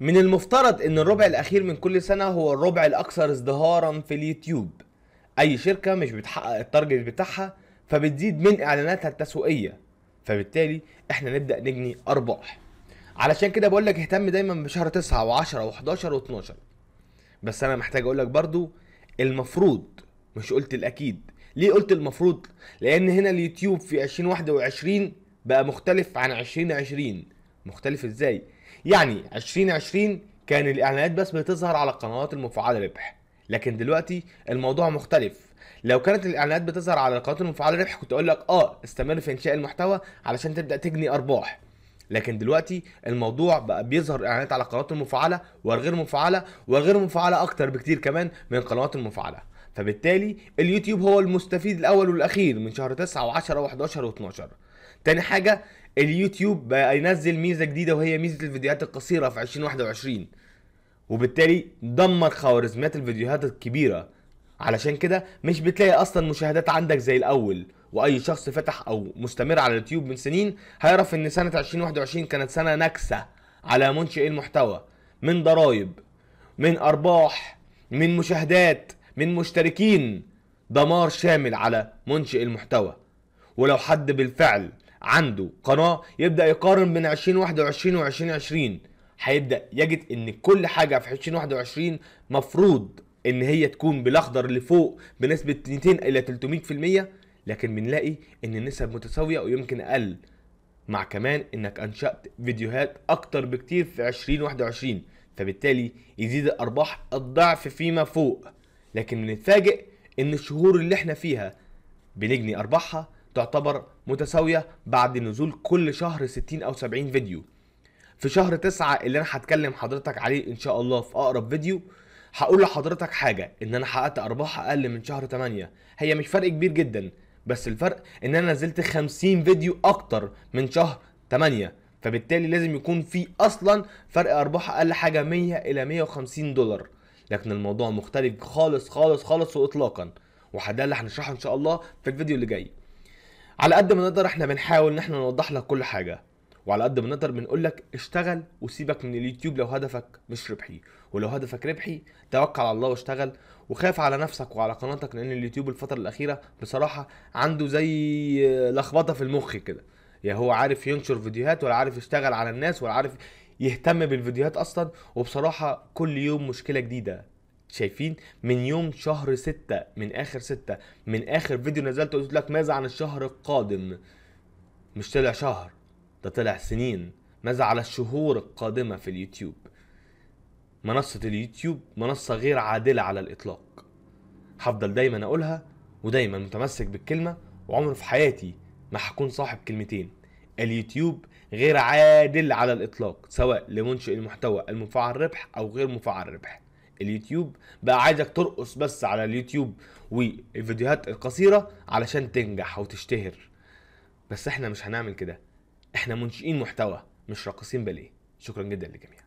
من المفترض ان الربع الاخير من كل سنه هو الربع الاكثر ازدهارا في اليوتيوب اي شركه مش بتحقق التارجت بتاعها فبتزيد من اعلاناتها التسويقيه فبالتالي احنا نبدا نجني ارباح علشان كده بقول لك اهتم دايما بشهر 9 و10 و11 و12 بس انا محتاج اقول لك برضو المفروض مش قلت الاكيد ليه قلت المفروض لان هنا اليوتيوب في 2021 بقى مختلف عن 2020 مختلف ازاي يعني 2020 كان الاعلانات بس بتظهر على القنوات المفعله ربح لكن دلوقتي الموضوع مختلف لو كانت الاعلانات بتظهر على القنوات المفعله ربح كنت اقول لك اه استمر في انشاء المحتوى علشان تبدا تجني ارباح لكن دلوقتي الموضوع بقى بيظهر اعلانات على القنوات المفعله والغير مفعله والغير مفعله اكتر بكتير كمان من القنوات المفعله فبالتالي اليوتيوب هو المستفيد الاول والاخير من شهر 9 و10 و11 و12 تاني حاجه اليوتيوب بقى ينزل ميزه جديده وهي ميزه الفيديوهات القصيره في 2021 وبالتالي دمر خوارزميات الفيديوهات الكبيره علشان كده مش بتلاقي اصلا مشاهدات عندك زي الاول واي شخص فتح او مستمر على اليوتيوب من سنين هيعرف ان سنه 2021 كانت سنه نكسه على منشئ المحتوى من ضرائب من ارباح من مشاهدات من مشتركين دمار شامل على منشئ المحتوى ولو حد بالفعل عنده قناه يبدا يقارن بين 2021 و 2020 هيبدا يجد ان كل حاجه في 2021 مفروض ان هي تكون بالاخضر لفوق بنسبه 200 الى 300% لكن بنلاقي ان النسب متساويه ويمكن اقل مع كمان انك انشأت فيديوهات اكتر بكتير في 2021 فبالتالي يزيد الارباح الضعف فيما فوق لكن بنتفاجئ ان الشهور اللي احنا فيها بنجني ارباحها تعتبر متساوية بعد نزول كل شهر 60 أو 70 فيديو في شهر تسعة اللي أنا هتكلم حضرتك عليه إن شاء الله في أقرب فيديو هقول لحضرتك حاجة إن أنا حققت أرباح أقل من شهر 8 هي مش فرق كبير جدا بس الفرق إن أنا نزلت 50 فيديو أكتر من شهر 8 فبالتالي لازم يكون في أصلا فرق أرباح أقل حاجة 100 إلى 150 دولار لكن الموضوع مختلف خالص خالص خالص وإطلاقا وحدها اللي هنشرحه إن شاء الله في الفيديو اللي جاي على قد ما نقدر احنا بنحاول ان احنا نوضح لك كل حاجه وعلى قد ما نقدر بنقول لك اشتغل وسيبك من اليوتيوب لو هدفك مش ربحي ولو هدفك ربحي توكل على الله واشتغل وخاف على نفسك وعلى قناتك لان اليوتيوب الفتره الاخيره بصراحه عنده زي لخبطه في المخ كده يا يعني هو عارف ينشر فيديوهات ولا عارف يشتغل على الناس ولا عارف يهتم بالفيديوهات اصلا وبصراحه كل يوم مشكله جديده شايفين من يوم شهر ستة من اخر ستة من اخر فيديو نزلته قلت لك ماذا عن الشهر القادم مش طلع شهر ده طلع سنين ماذا على الشهور القادمة في اليوتيوب منصة اليوتيوب منصة غير عادلة على الإطلاق هفضل دايما أقولها ودايما متمسك بالكلمة وعمر في حياتي ما هكون صاحب كلمتين اليوتيوب غير عادل على الإطلاق سواء لمنشئ المحتوى المفعل ربح أو غير مفعل ربح اليوتيوب بقى عايزك ترقص بس على اليوتيوب والفيديوهات القصيره علشان تنجح وتشتهر بس احنا مش هنعمل كده احنا منشئين محتوى مش راقصين باليه شكرا جدا للجميع